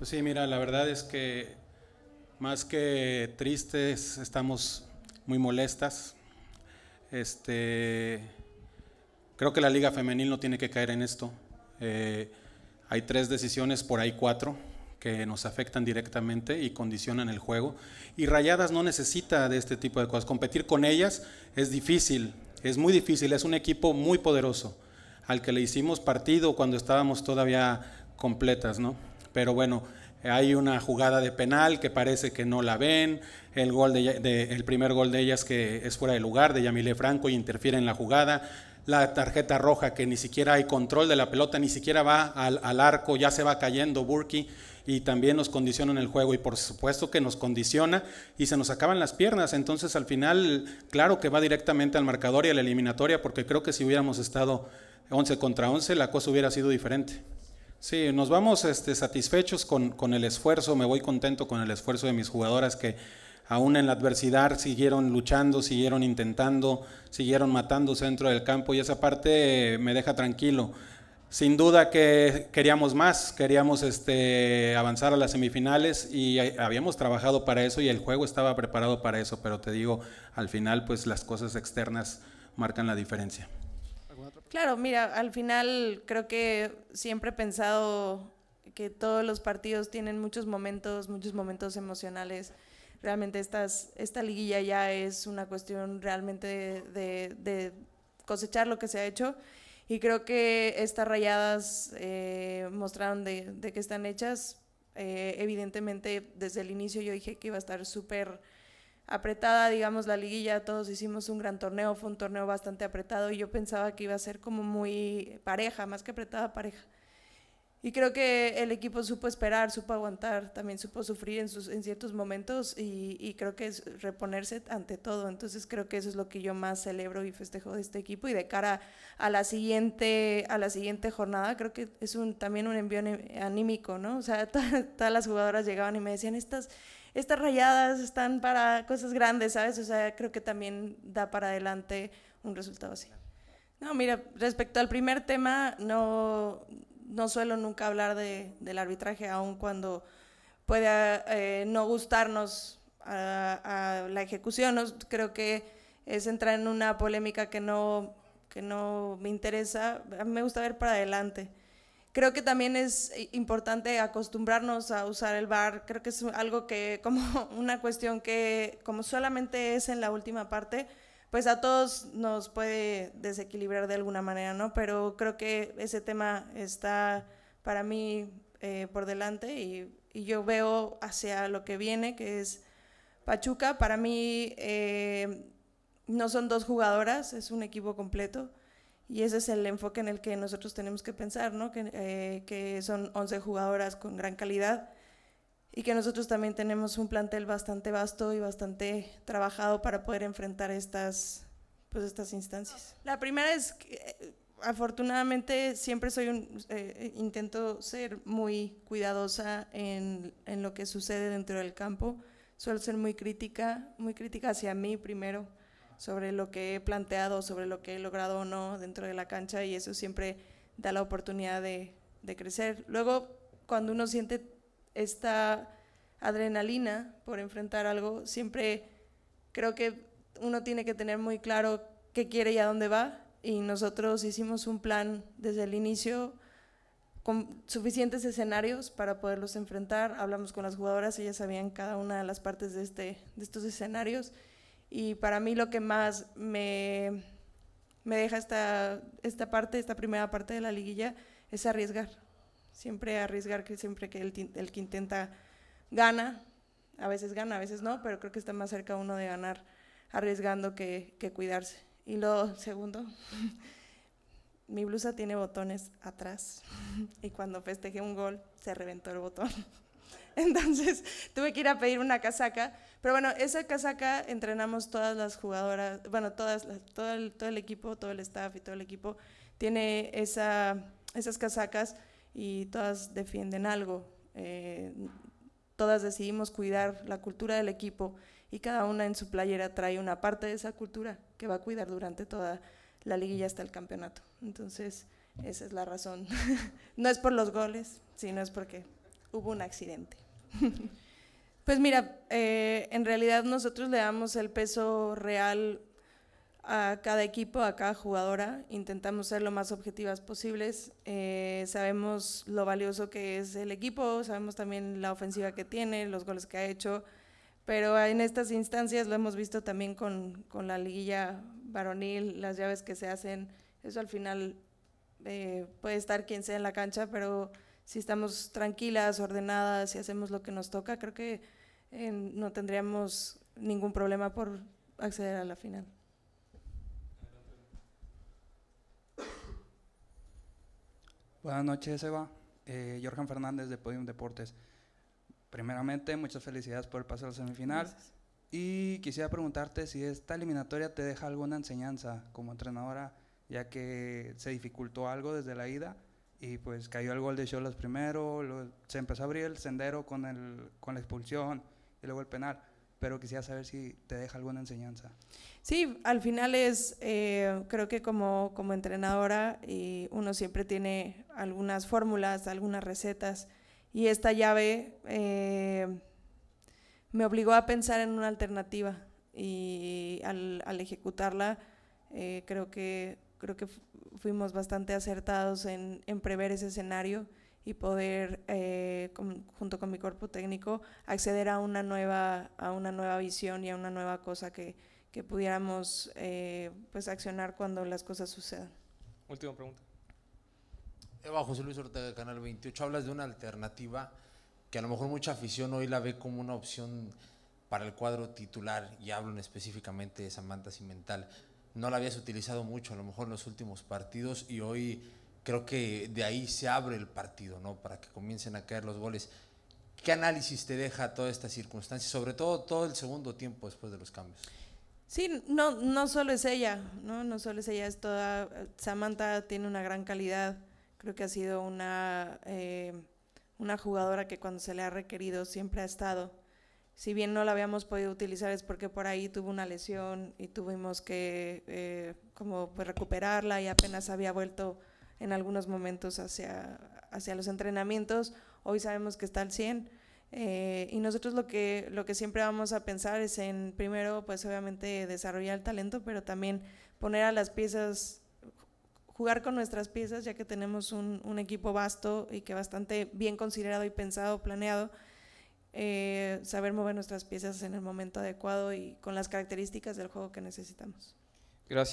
Pues sí, mira, la verdad es que más que tristes, estamos muy molestas. Este, creo que la Liga Femenil no tiene que caer en esto. Eh, hay tres decisiones, por ahí cuatro, que nos afectan directamente y condicionan el juego. Y Rayadas no necesita de este tipo de cosas. Competir con ellas es difícil, es muy difícil, es un equipo muy poderoso, al que le hicimos partido cuando estábamos todavía completas, ¿no? Pero bueno, hay una jugada de penal que parece que no la ven, el, gol de, el primer gol de ellas que es fuera de lugar de Yamile Franco y interfiere en la jugada, la tarjeta roja que ni siquiera hay control de la pelota, ni siquiera va al, al arco, ya se va cayendo Burki y también nos condiciona en el juego y por supuesto que nos condiciona y se nos acaban las piernas, entonces al final claro que va directamente al marcador y a la eliminatoria porque creo que si hubiéramos estado 11 contra 11 la cosa hubiera sido diferente. Sí, nos vamos este, satisfechos con, el esfuerzo, me voy contento con el esfuerzo de mis jugadoras que aún en la adversidad siguieron luchando, siguieron intentando, siguieron matando centro del campo y esa parte me deja tranquilo. Sin duda que queríamos más, queríamos este, avanzar a las semifinales y habíamos trabajado para eso y el juego estaba preparado para eso, pero te digo, al final pues las cosas externas marcan la diferencia. Claro, mira, al final creo que siempre he pensado que todos los partidos tienen muchos momentos, muchos momentos emocionales. Realmente esta liguilla ya es una cuestión realmente de, cosechar lo que se ha hecho y creo que estas rayadas eh, mostraron de, que están hechas. Eh, evidentemente desde el inicio yo dije que iba a estar súper apretada, digamos, la liguilla, todos hicimos un gran torneo, fue un torneo bastante apretado y yo pensaba que iba a ser como muy pareja, más que apretada, pareja. Y creo que el equipo supo esperar, supo aguantar, también supo sufrir en, sus, en ciertos momentos y, y, creo que es reponerse ante todo. Entonces creo que eso es lo que yo más celebro y festejo de este equipo y de cara a la siguiente, a la siguiente jornada creo que es un, también un envío anímico, ¿no? O sea, todas, las jugadoras llegaban y me decían, estas, estas rayadas están para cosas grandes, ¿sabes? O sea, creo que también da para adelante un resultado así. No, mira, respecto al primer tema, no, no suelo nunca hablar del arbitraje, aun cuando pueda eh, no gustarnos a, la ejecución. Creo que es entrar en una polémica que no, que no me interesa. A mí me gusta ver para adelante. Creo que también es importante acostumbrarnos a usar el bar. Creo que es algo que, como una cuestión que, como solamente es en la última parte, pues a todos nos puede desequilibrar de alguna manera, ¿no? Pero creo que ese tema está para mí eh, por delante y, yo veo hacia lo que viene, que es Pachuca. Para mí eh, no son dos jugadoras, es un equipo completo. Y ese es el enfoque en el que nosotros tenemos que pensar, ¿no? Que, eh, que son 11 jugadoras con gran calidad y que nosotros también tenemos un plantel bastante vasto y bastante trabajado para poder enfrentar estas, pues, estas instancias. La primera es que eh, afortunadamente siempre soy un, eh, intento ser muy cuidadosa en, lo que sucede dentro del campo. Suelo ser muy crítica, muy crítica hacia mí primero, sobre lo que he planteado, sobre lo que he logrado o no dentro de la cancha y eso siempre da la oportunidad de, de crecer. Luego, cuando uno siente esta adrenalina por enfrentar algo, siempre creo que uno tiene que tener muy claro qué quiere y a dónde va. Y nosotros hicimos un plan desde el inicio con suficientes escenarios para poderlos enfrentar. Hablamos con las jugadoras, ellas sabían cada una de las partes de, este, de estos escenarios. Y para mí lo que más me, me deja esta, esta parte, esta primera parte de la liguilla, es arriesgar siempre arriesgar, que siempre que el, que intenta gana, a veces gana, a veces no, pero creo que está más cerca uno de ganar arriesgando que, que cuidarse. Y lo segundo, mi blusa tiene botones atrás y cuando festejé un gol se reventó el botón. Entonces tuve que ir a pedir una casaca, pero bueno, esa casaca entrenamos todas las jugadoras, bueno, todas, todo, el, todo el equipo, todo el staff y todo el equipo tiene esa, esas casacas y todas defienden algo. Eh, todas decidimos cuidar la cultura del equipo y cada una en su playera trae una parte de esa cultura que va a cuidar durante toda la liguilla hasta el campeonato. Entonces, esa es la razón. no es por los goles, sino es porque hubo un accidente. pues mira, eh, en realidad nosotros le damos el peso real a cada equipo, a cada jugadora. Intentamos ser lo más objetivas posibles. Eh, sabemos lo valioso que es el equipo, sabemos también la ofensiva que tiene, los goles que ha hecho, pero en estas instancias lo hemos visto también con, la liguilla varonil, las llaves que se hacen. Eso al final eh, puede estar quien sea en la cancha, pero si estamos tranquilas, ordenadas y hacemos lo que nos toca, creo que eh, no tendríamos ningún problema por acceder a la final. Buenas noches, Eva. Eh, Fernández de Podium Deportes. Primeramente, muchas felicidades por el paso a la semifinal. Y quisiera preguntarte si esta eliminatoria te deja alguna enseñanza como entrenadora, ya que se dificultó algo desde la ida y pues cayó el gol de Cholas primero, se empezó a abrir el sendero con, el, con la expulsión y luego el penal pero quisiera saber si te deja alguna enseñanza. Sí, al final es, eh, creo que como, como entrenadora y uno siempre tiene algunas fórmulas, algunas recetas, y esta llave eh, me obligó a pensar en una alternativa y al, ejecutarla eh, creo que, creo que fuimos bastante acertados en, en prever ese escenario y poder, eh, junto con mi cuerpo técnico, acceder a una nueva, a una nueva visión y a una nueva cosa que, que pudiéramos eh, pues accionar cuando las cosas sucedan. Última pregunta. Eva José Luis Ortega de Canal 28, hablas de una alternativa que a lo mejor mucha afición hoy la ve como una opción para el cuadro titular, y hablo específicamente de Samantha Cimental. No la habías utilizado mucho, a lo mejor en los últimos partidos, y hoy creo que de ahí se abre el partido, ¿no? Para que comiencen a caer los goles. ¿Qué análisis te deja toda esta circunstancia? Sobre todo todo el segundo tiempo después de los cambios. Sí, no, no solo es ella, ¿no? No solo es ella, es toda. Samantha tiene una gran calidad. Creo que ha sido una, eh, una jugadora que cuando se le ha requerido siempre ha estado. Si bien no la habíamos podido utilizar es porque por ahí tuvo una lesión y tuvimos que eh, como pues recuperarla y apenas había vuelto en algunos momentos hacia, hacia los entrenamientos, hoy sabemos que está al 100. Eh, y nosotros lo que, lo que siempre vamos a pensar es en, primero, pues obviamente desarrollar el talento, pero también poner a las piezas, jugar con nuestras piezas, ya que tenemos un, equipo vasto y que bastante bien considerado y pensado, planeado, eh, saber mover nuestras piezas en el momento adecuado y con las características del juego que necesitamos.